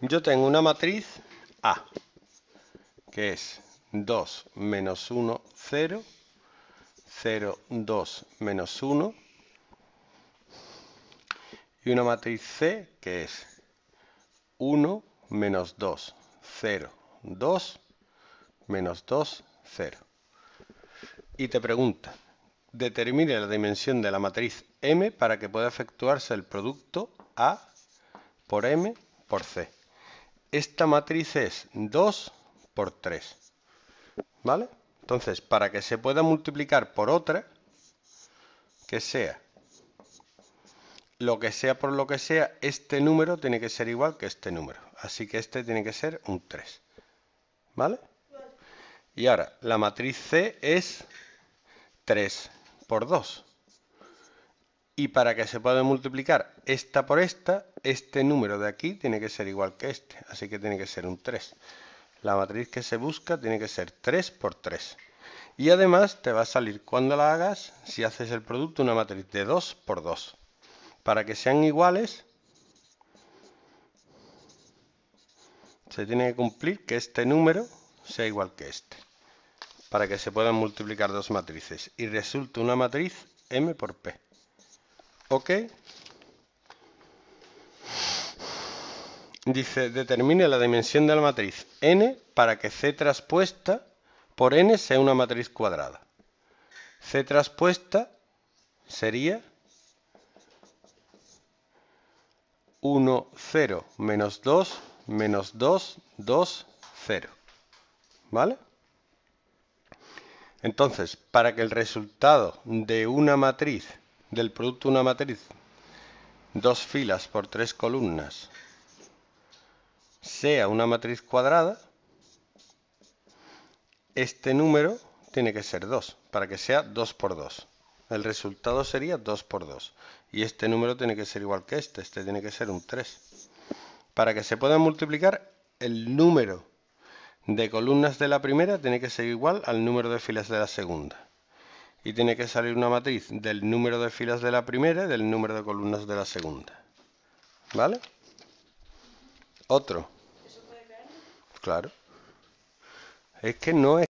Yo tengo una matriz A, que es 2 menos 1, 0, 0, 2 menos 1, y una matriz C, que es 1 menos 2, 0, 2, menos 2, 0. Y te pregunta, determine la dimensión de la matriz M para que pueda efectuarse el producto A por M por C esta matriz es 2 por 3. ¿Vale? Entonces, para que se pueda multiplicar por otra, que sea lo que sea por lo que sea, este número tiene que ser igual que este número. Así que este tiene que ser un 3. ¿Vale? Y ahora, la matriz C es 3 por 2. Y para que se pueda multiplicar esta por esta, este número de aquí tiene que ser igual que este, así que tiene que ser un 3. La matriz que se busca tiene que ser 3 por 3. Y además te va a salir cuando la hagas, si haces el producto, una matriz de 2 por 2. Para que sean iguales, se tiene que cumplir que este número sea igual que este. Para que se puedan multiplicar dos matrices. Y resulta una matriz M por P. Ok. Dice, determine la dimensión de la matriz n para que C traspuesta por n sea una matriz cuadrada. C traspuesta sería 1, 0, menos 2, menos 2, 2, 0. ¿Vale? Entonces, para que el resultado de una matriz del producto una matriz. Dos filas por tres columnas sea una matriz cuadrada, este número tiene que ser 2, para que sea 2 por 2. El resultado sería 2 por 2. Y este número tiene que ser igual que este, este tiene que ser un 3. Para que se pueda multiplicar, el número de columnas de la primera tiene que ser igual al número de filas de la segunda y tiene que salir una matriz del número de filas de la primera y del número de columnas de la segunda. ¿Vale? Otro. ¿Eso puede Claro. Es que no es...